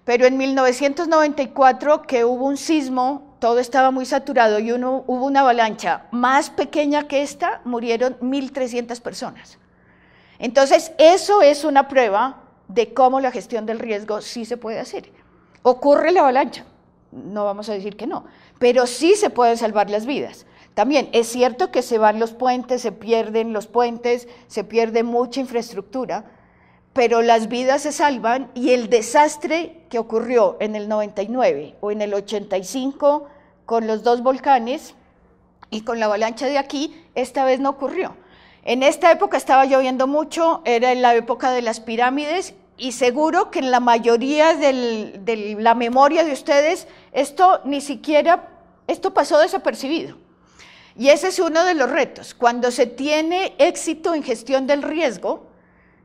Pero en 1994, que hubo un sismo todo estaba muy saturado y hubo una avalancha más pequeña que esta, murieron 1.300 personas. Entonces, eso es una prueba de cómo la gestión del riesgo sí se puede hacer. Ocurre la avalancha, no vamos a decir que no, pero sí se pueden salvar las vidas. También es cierto que se van los puentes, se pierden los puentes, se pierde mucha infraestructura, pero las vidas se salvan y el desastre que ocurrió en el 99 o en el 85 con los dos volcanes y con la avalancha de aquí, esta vez no ocurrió. En esta época estaba lloviendo mucho, era en la época de las pirámides y seguro que en la mayoría de la memoria de ustedes esto ni siquiera, esto pasó desapercibido. Y ese es uno de los retos. Cuando se tiene éxito en gestión del riesgo,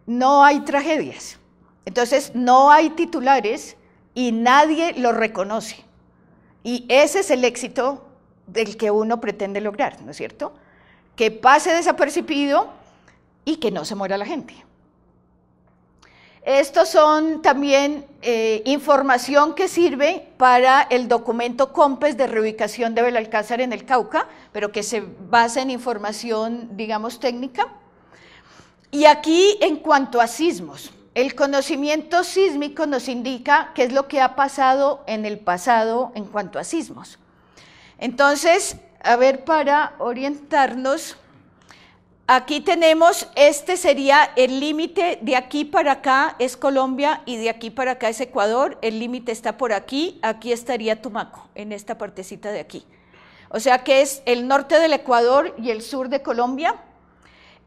no hay tragedias. Entonces, no hay titulares y nadie lo reconoce. Y ese es el éxito del que uno pretende lograr, ¿no es cierto? Que pase desapercibido y que no se muera la gente. Estos son también eh, información que sirve para el documento COMPES de reubicación de Belalcázar en el Cauca, pero que se basa en información, digamos, técnica. Y aquí en cuanto a sismos, el conocimiento sísmico nos indica qué es lo que ha pasado en el pasado en cuanto a sismos. Entonces, a ver, para orientarnos, aquí tenemos, este sería el límite, de aquí para acá es Colombia y de aquí para acá es Ecuador, el límite está por aquí, aquí estaría Tumaco, en esta partecita de aquí. O sea que es el norte del Ecuador y el sur de Colombia,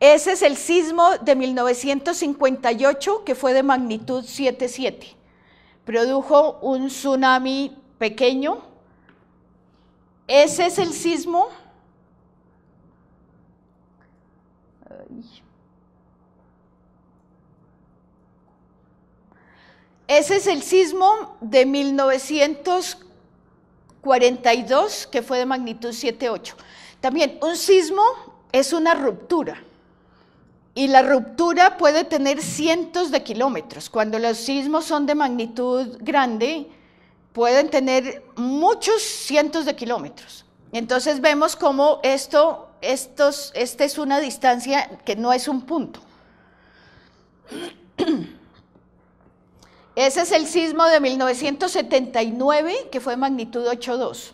ese es el sismo de 1958 que fue de magnitud 7.7. Produjo un tsunami pequeño. Ese es el sismo. Ese es el sismo de 1942 que fue de magnitud 7.8. También un sismo es una ruptura y la ruptura puede tener cientos de kilómetros. Cuando los sismos son de magnitud grande, pueden tener muchos cientos de kilómetros. Entonces vemos cómo esto, esta es una distancia que no es un punto. Ese es el sismo de 1979, que fue magnitud 8.2.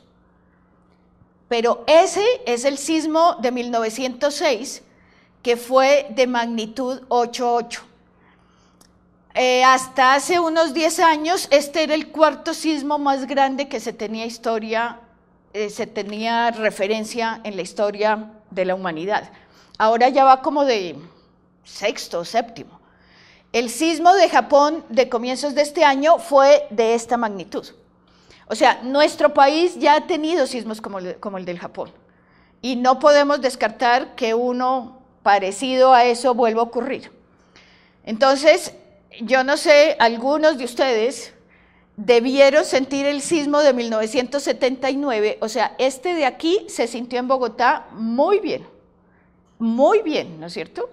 Pero ese es el sismo de 1906 que fue de magnitud 8.8. Eh, hasta hace unos 10 años, este era el cuarto sismo más grande que se tenía historia, eh, se tenía referencia en la historia de la humanidad. Ahora ya va como de sexto o séptimo. El sismo de Japón de comienzos de este año fue de esta magnitud. O sea, nuestro país ya ha tenido sismos como como el del Japón. Y no podemos descartar que uno parecido a eso vuelve a ocurrir. Entonces, yo no sé, algunos de ustedes debieron sentir el sismo de 1979, o sea, este de aquí se sintió en Bogotá muy bien, muy bien, ¿no es cierto?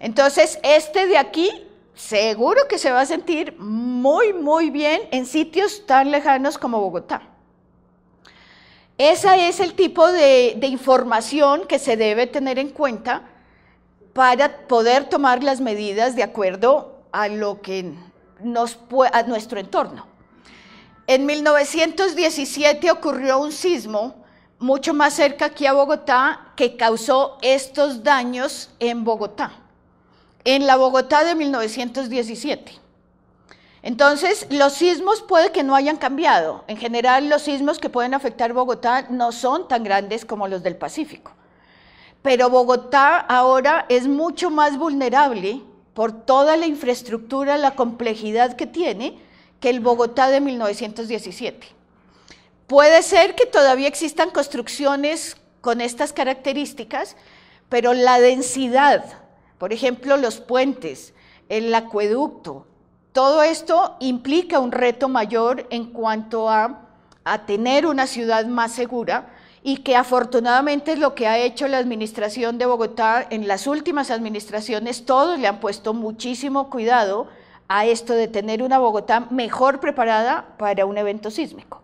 Entonces, este de aquí seguro que se va a sentir muy, muy bien en sitios tan lejanos como Bogotá. Ese es el tipo de, de información que se debe tener en cuenta para poder tomar las medidas de acuerdo a lo que nos nuestro entorno. En 1917 ocurrió un sismo mucho más cerca aquí a Bogotá que causó estos daños en Bogotá, en la Bogotá de 1917. Entonces, los sismos puede que no hayan cambiado. En general, los sismos que pueden afectar Bogotá no son tan grandes como los del Pacífico pero Bogotá ahora es mucho más vulnerable por toda la infraestructura, la complejidad que tiene, que el Bogotá de 1917. Puede ser que todavía existan construcciones con estas características, pero la densidad, por ejemplo, los puentes, el acueducto, todo esto implica un reto mayor en cuanto a, a tener una ciudad más segura, y que afortunadamente es lo que ha hecho la administración de Bogotá en las últimas administraciones, todos le han puesto muchísimo cuidado a esto de tener una Bogotá mejor preparada para un evento sísmico.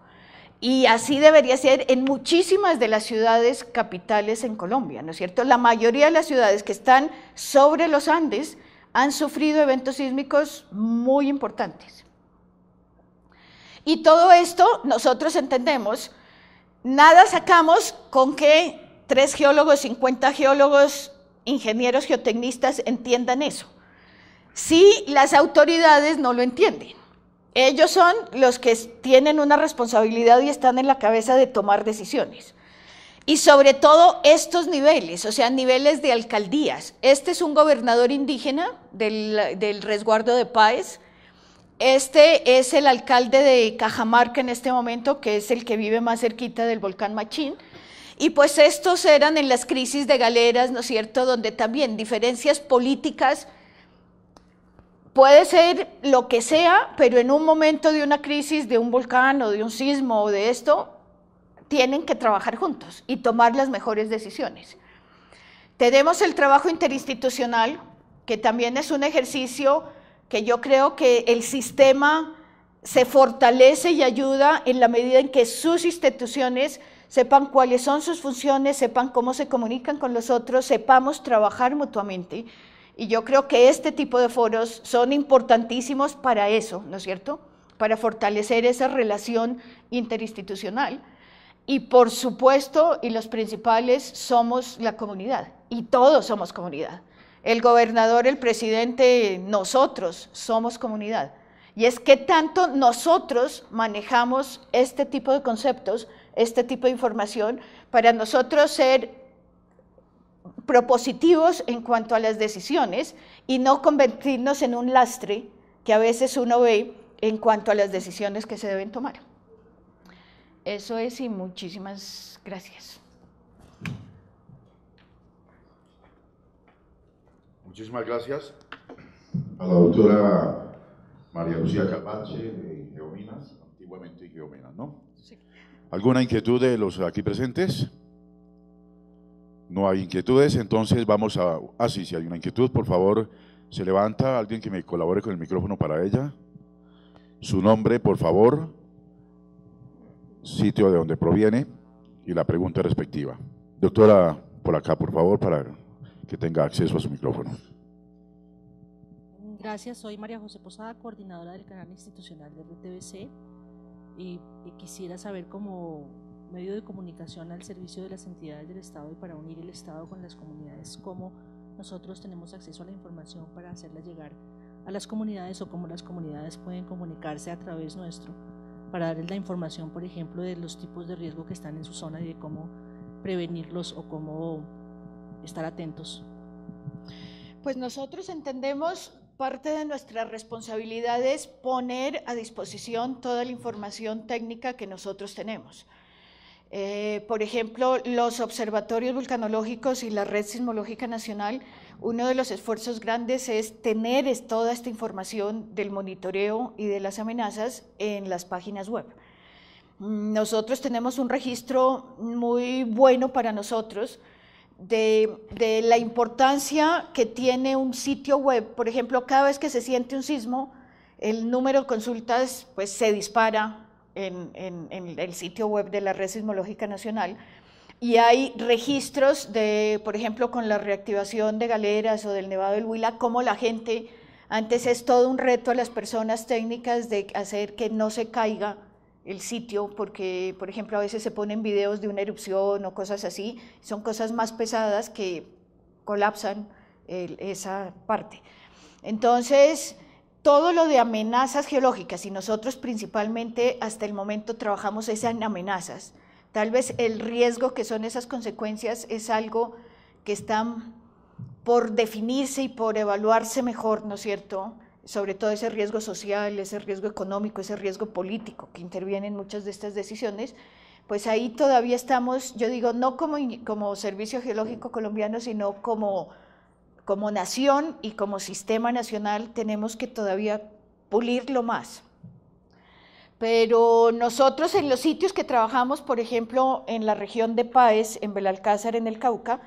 Y así debería ser en muchísimas de las ciudades capitales en Colombia, ¿no es cierto? La mayoría de las ciudades que están sobre los Andes han sufrido eventos sísmicos muy importantes. Y todo esto nosotros entendemos Nada sacamos con que tres geólogos, 50 geólogos, ingenieros geotecnistas entiendan eso. Si las autoridades no lo entienden, ellos son los que tienen una responsabilidad y están en la cabeza de tomar decisiones. Y sobre todo estos niveles, o sea, niveles de alcaldías. Este es un gobernador indígena del, del resguardo de Páez, este es el alcalde de Cajamarca en este momento, que es el que vive más cerquita del volcán Machín. Y pues estos eran en las crisis de galeras, ¿no es cierto?, donde también diferencias políticas, puede ser lo que sea, pero en un momento de una crisis, de un volcán o de un sismo o de esto, tienen que trabajar juntos y tomar las mejores decisiones. Tenemos el trabajo interinstitucional, que también es un ejercicio que yo creo que el sistema se fortalece y ayuda en la medida en que sus instituciones sepan cuáles son sus funciones, sepan cómo se comunican con los otros, sepamos trabajar mutuamente. Y yo creo que este tipo de foros son importantísimos para eso, ¿no es cierto? Para fortalecer esa relación interinstitucional. Y por supuesto, y los principales somos la comunidad, y todos somos comunidad el gobernador, el presidente, nosotros somos comunidad. Y es que tanto nosotros manejamos este tipo de conceptos, este tipo de información, para nosotros ser propositivos en cuanto a las decisiones y no convertirnos en un lastre que a veces uno ve en cuanto a las decisiones que se deben tomar. Eso es y muchísimas gracias. Muchísimas gracias a la doctora María Lucía Capache de Geominas, antiguamente Geominas, ¿no? Sí. ¿Alguna inquietud de los aquí presentes? No hay inquietudes, entonces vamos a... Ah, sí, si hay una inquietud, por favor, se levanta alguien que me colabore con el micrófono para ella. Su nombre, por favor, sitio de donde proviene y la pregunta respectiva. Doctora, por acá, por favor, para que tenga acceso a su micrófono. Gracias, soy María José Posada, coordinadora del canal institucional de RTBC y, quisiera saber cómo medio de comunicación al servicio de las entidades del Estado y para unir el Estado con las comunidades, cómo nosotros tenemos acceso a la información para hacerla llegar a las comunidades o cómo las comunidades pueden comunicarse a través nuestro para darles la información, por ejemplo, de los tipos de riesgo que están en su zona y de cómo prevenirlos o cómo estar atentos. Pues nosotros entendemos parte de nuestra responsabilidad es poner a disposición toda la información técnica que nosotros tenemos. Eh, por ejemplo, los observatorios vulcanológicos y la Red Sismológica Nacional, uno de los esfuerzos grandes es tener toda esta información del monitoreo y de las amenazas en las páginas web. Mm, nosotros tenemos un registro muy bueno para nosotros de, la importancia que tiene un sitio web. Por ejemplo, cada vez que se siente un sismo, el número de consultas pues, se dispara en, en el sitio web de la Red Sismológica Nacional. Y hay registros de, por ejemplo, con la reactivación de galeras o del Nevado del Huila, cómo la gente, antes es todo un reto a las personas técnicas de hacer que no se caiga el sitio, porque por ejemplo a veces se ponen videos de una erupción o cosas así, son cosas más pesadas que colapsan esa parte. Entonces, todo lo de amenazas geológicas, y nosotros principalmente hasta el momento trabajamos es en amenazas. Tal vez el riesgo que son esas consecuencias es algo que está por definirse y por evaluarse mejor, ¿no es cierto? sobre todo ese riesgo social, ese riesgo económico, ese riesgo político que interviene en muchas de estas decisiones, pues ahí todavía estamos, yo digo, no como, como Servicio Geológico Colombiano, sino como, como nación y como sistema nacional tenemos que todavía pulirlo más. Pero nosotros en los sitios que trabajamos, por ejemplo, en la región de Páez, en Belalcázar, en el Cauca,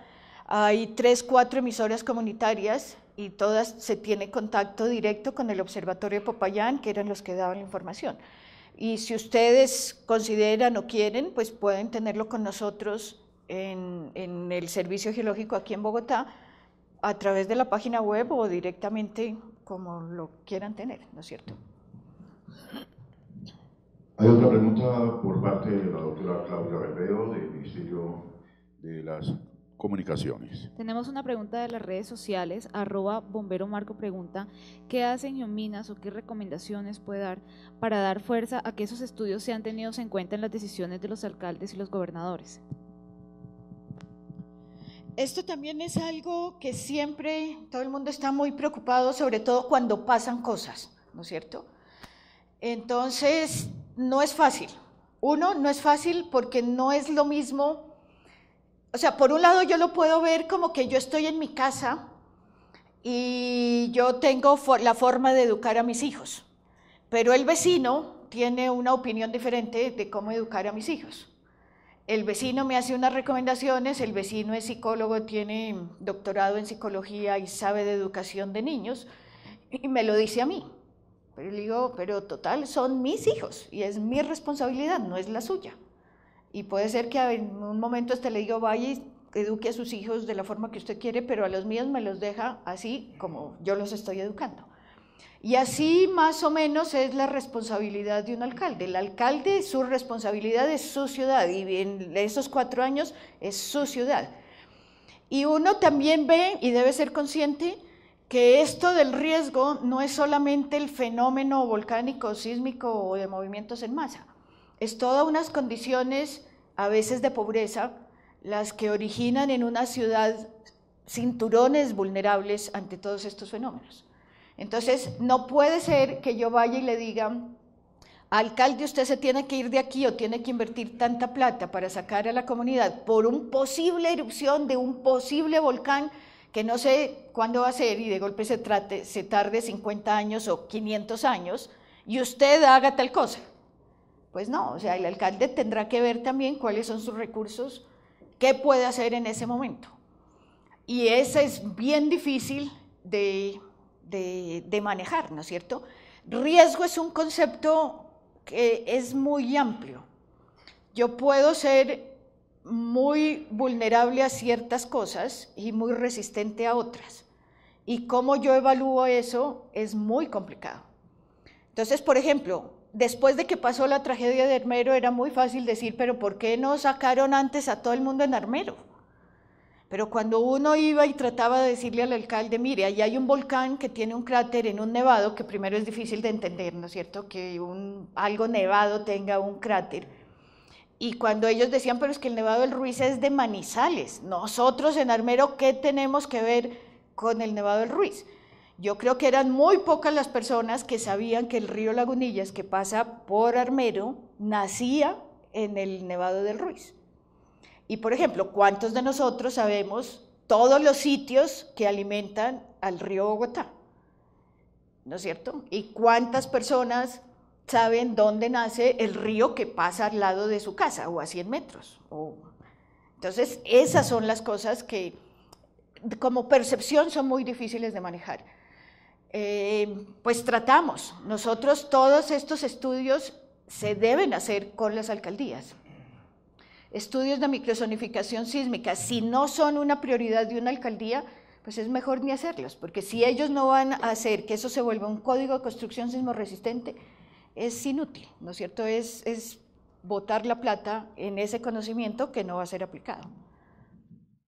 hay tres, cuatro emisoras comunitarias y todas se tiene contacto directo con el Observatorio Popayán, que eran los que daban la información. Y si ustedes consideran o quieren, pues pueden tenerlo con nosotros en, en el Servicio Geológico aquí en Bogotá, a través de la página web o directamente como lo quieran tener, ¿no es cierto? Hay otra pregunta por parte de la doctora Claudia Barbeo del Ministerio de las comunicaciones. Tenemos una pregunta de las redes sociales, arroba bombero Marco pregunta, ¿qué hacen Yominas o qué recomendaciones puede dar para dar fuerza a que esos estudios sean tenidos en cuenta en las decisiones de los alcaldes y los gobernadores? Esto también es algo que siempre todo el mundo está muy preocupado, sobre todo cuando pasan cosas, ¿no es cierto? Entonces, no es fácil. Uno, no es fácil porque no es lo mismo o sea, por un lado yo lo puedo ver como que yo estoy en mi casa y yo tengo la forma de educar a mis hijos, pero el vecino tiene una opinión diferente de cómo educar a mis hijos. El vecino me hace unas recomendaciones, el vecino es psicólogo, tiene doctorado en psicología y sabe de educación de niños y me lo dice a mí. Pero le digo, pero total, son mis hijos y es mi responsabilidad, no es la suya. Y puede ser que en un momento usted le diga, vaya y eduque a sus hijos de la forma que usted quiere, pero a los míos me los deja así como yo los estoy educando. Y así más o menos es la responsabilidad de un alcalde. El alcalde, su responsabilidad es su ciudad y en esos cuatro años es su ciudad. Y uno también ve y debe ser consciente que esto del riesgo no es solamente el fenómeno volcánico, sísmico o de movimientos en masa es todas unas condiciones a veces de pobreza las que originan en una ciudad cinturones vulnerables ante todos estos fenómenos. Entonces, no puede ser que yo vaya y le diga, alcalde, usted se tiene que ir de aquí o tiene que invertir tanta plata para sacar a la comunidad por una posible erupción de un posible volcán que no sé cuándo va a ser y de golpe se, trate, se tarde 50 años o 500 años y usted haga tal cosa. Pues no, o sea, el alcalde tendrá que ver también cuáles son sus recursos, qué puede hacer en ese momento. Y eso es bien difícil de, de manejar, ¿no es cierto? Riesgo es un concepto que es muy amplio. Yo puedo ser muy vulnerable a ciertas cosas y muy resistente a otras. Y cómo yo evalúo eso es muy complicado. Entonces, por ejemplo, después de que pasó la tragedia de Armero era muy fácil decir, pero ¿por qué no sacaron antes a todo el mundo en Armero? Pero cuando uno iba y trataba de decirle al alcalde, mire, ahí hay un volcán que tiene un cráter en un nevado, que primero es difícil de entender, ¿no es cierto? Que un, algo nevado tenga un cráter. Y cuando ellos decían, pero es que el nevado del Ruiz es de Manizales, nosotros en Armero, ¿qué tenemos que ver con el nevado del Ruiz? Yo creo que eran muy pocas las personas que sabían que el río Lagunillas, que pasa por Armero, nacía en el Nevado del Ruiz. Y por ejemplo, ¿cuántos de nosotros sabemos todos los sitios que alimentan al río Bogotá? ¿No es cierto? ¿Y cuántas personas saben dónde nace el río que pasa al lado de su casa o a 100 metros? Entonces, esas son las cosas que como percepción son muy difíciles de manejar. Eh, pues tratamos. Nosotros todos estos estudios se deben hacer con las alcaldías. Estudios de microzonificación sísmica, si no son una prioridad de una alcaldía, pues es mejor ni hacerlos, porque si ellos no van a hacer que eso se vuelva un código de construcción resistente, es inútil, ¿no es cierto? Es, es botar la plata en ese conocimiento que no va a ser aplicado.